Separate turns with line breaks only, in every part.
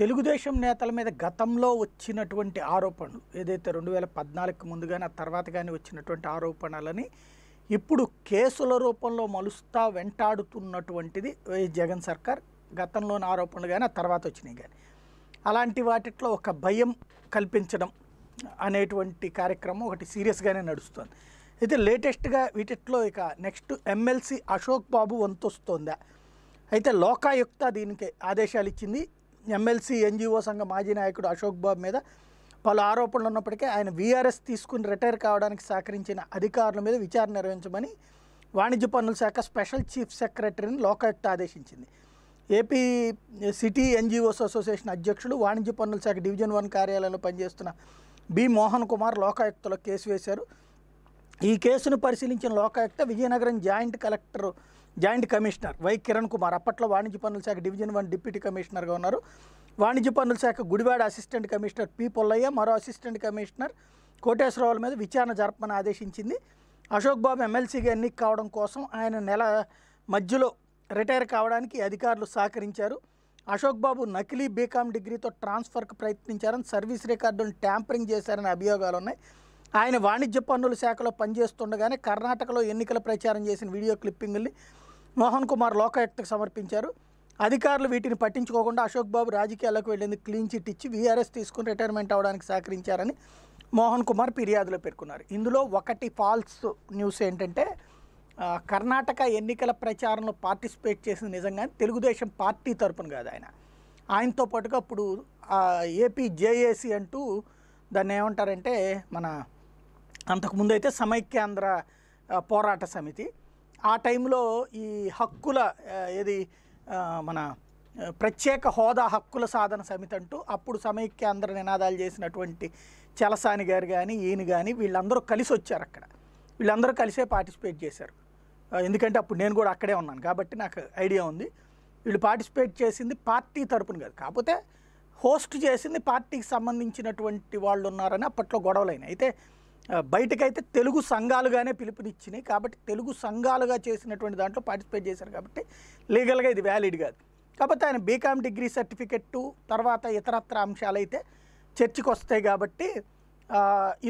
తెలుగుదేశం నేతల మీద గతంలో వచ్చినటువంటి ఆరోపణలు ఏదైతే రెండు వేల పద్నాలుగుకి ముందు కానీ ఆ తర్వాత కానీ వచ్చినటువంటి ఆరోపణలని ఇప్పుడు కేసుల రూపంలో మలుస్తా వెంటాడుతున్నటువంటిది జగన్ సర్కార్ గతంలోని ఆరోపణలు కానీ ఆ తర్వాత వచ్చినాయి కానీ అలాంటి వాటిట్లో ఒక భయం కల్పించడం అనేటువంటి కార్యక్రమం ఒకటి సీరియస్గానే నడుస్తుంది అయితే లేటెస్ట్గా వీటిట్లో ఇక నెక్స్ట్ ఎమ్మెల్సీ అశోక్ బాబు వంతొస్తోందా అయితే లోకాయుక్త దీనికి ఆదేశాలు ఇచ్చింది ఎమ్మెల్సీ ఎన్జిఓ సంఘ మాజీ నాయకుడు అశోక్ బాబు మీద పలు ఆరోపణలు ఉన్నప్పటికీ ఆయన వీఆర్ఎస్ తీసుకుని రిటైర్ కావడానికి సహకరించిన అధికారుల మీద విచారణ నిర్వహించమని వాణిజ్య పన్నుల శాఖ స్పెషల్ చీఫ్ సెక్రటరీని లోకాయుక్త ఆదేశించింది ఏపీ సిటీ ఎన్జిఓస్ అసోసియేషన్ అధ్యక్షుడు వాణిజ్య పన్నుల శాఖ డివిజన్ వన్ కార్యాలయంలో పనిచేస్తున్న బి మోహన్ కుమార్ లోకాయుక్తలో కేసు వేశారు ఈ కేసును పరిశీలించిన Lokayukta Vizianagaram joint collector joint commissioner Y Kiran Kumar అప్పట్లో వాణిజ్య పన్నుల శాఖ డివిజన్ వన్ డిప్యూటీ కమిషనర్గా ఉన్నారు వాణిజ్య పన్నుల శాఖ Gudivada assistant commissioner P Pollaiah మరో అసిస్టెంట్ కమిషనర్ కోటేశ్వరరావుల మీద విచారణ జరపమని ఆదేశించింది అశోక్ బాబు ఎమ్మెల్సీగా ఎన్నిక కావడం కోసం ఆయన నెల మధ్యలో రిటైర్ కావడానికి అధికారులు సహకరించారు అశోక్ బాబు నకిలీ బీకామ్ డిగ్రీతో ట్రాన్స్ఫర్కు ప్రయత్నించారని సర్వీస్ రికార్డులను ట్యాంపరింగ్ చేశారనే అభియోగాలు ఉన్నాయి ఆయన వాణిజ్య పన్నుల శాఖలో పనిచేస్తుండగానే కర్ణాటకలో ఎన్నికల ప్రచారం చేసిన వీడియో క్లిప్పింగ్ని మోహన్ కుమార్ లోకాయుక్తకు సమర్పించారు అధికారులు వీటిని పట్టించుకోకుండా అశోక్ బాబు రాజకీయాలకు వెళ్ళింది క్లీన్ చిట్ ఇచ్చి వీఆర్ఎస్ తీసుకుని రిటైర్మెంట్ అవడానికి సహకరించారని మోహన్ కుమార్ ఫిర్యాదులో పేర్కొన్నారు ఇందులో ఒకటి ఫాల్స్ న్యూస్ ఏంటంటే కర్ణాటక ఎన్నికల ప్రచారంలో పార్టిసిపేట్ చేసింది నిజంగానే తెలుగుదేశం పార్టీ తరపున కాదు ఆయన ఆయనతో పాటుగా అప్పుడు ఏపీ జేఏసీ అంటూ దాన్ని ఏమంటారంటే మన అంతకుముందు అయితే సమైక్యాంధ్ర పోరాట సమితి ఆ టైంలో ఈ హక్కుల ఏది మన ప్రత్యేక హోదా హక్కుల సాధన సమితి అంటూ అప్పుడు సమైక్యాంధ్ర నినాదాలు చేసినటువంటి చలసాని గారు కానీ ఈయన కానీ వీళ్ళందరూ కలిసి వచ్చారు అక్కడ వీళ్ళందరూ కలిసే పార్టిసిపేట్ చేశారు ఎందుకంటే అప్పుడు నేను కూడా అక్కడే ఉన్నాను కాబట్టి నాకు ఐడియా ఉంది వీళ్ళు పార్టిసిపేట్ చేసింది పార్టీ తరపున కాదు కాకపోతే హోస్ట్ చేసింది పార్టీకి సంబంధించినటువంటి వాళ్ళు ఉన్నారని అప్పట్లో గొడవలైన అయితే బయటకైతే తెలుగు సంఘాలుగానే పిలుపునిచ్చినాయి కాబట్టి తెలుగు సంఘాలుగా చేసినటువంటి దాంట్లో పార్టిసిపేట్ చేశారు కాబట్టి లీగల్గా ఇది వ్యాలిడ్ కాదు కాకపోతే ఆయన బీకామ్ డిగ్రీ సర్టిఫికెట్టు తర్వాత ఇతరత్ర అంశాలైతే చర్చకు వస్తాయి కాబట్టి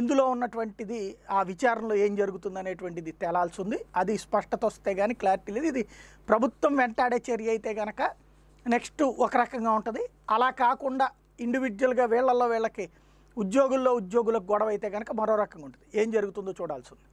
ఇందులో ఉన్నటువంటిది ఆ విచారణలో ఏం జరుగుతుంది అనేటువంటిది తేలాల్సి ఉంది అది స్పష్టత వస్తే కానీ క్లారిటీ లేదు ఇది ప్రభుత్వం వెంటాడే చర్య అయితే కనుక నెక్స్ట్ ఒక రకంగా ఉంటుంది అలా కాకుండా ఇండివిజువల్గా వీళ్ళల్లో వీళ్ళకి ఉద్యోగుల్లో ఉద్యోగులకు గొడవ అయితే కనుక మరో రకంగా ఉంటుంది ఏం జరుగుతుందో చూడాల్సి ఉంది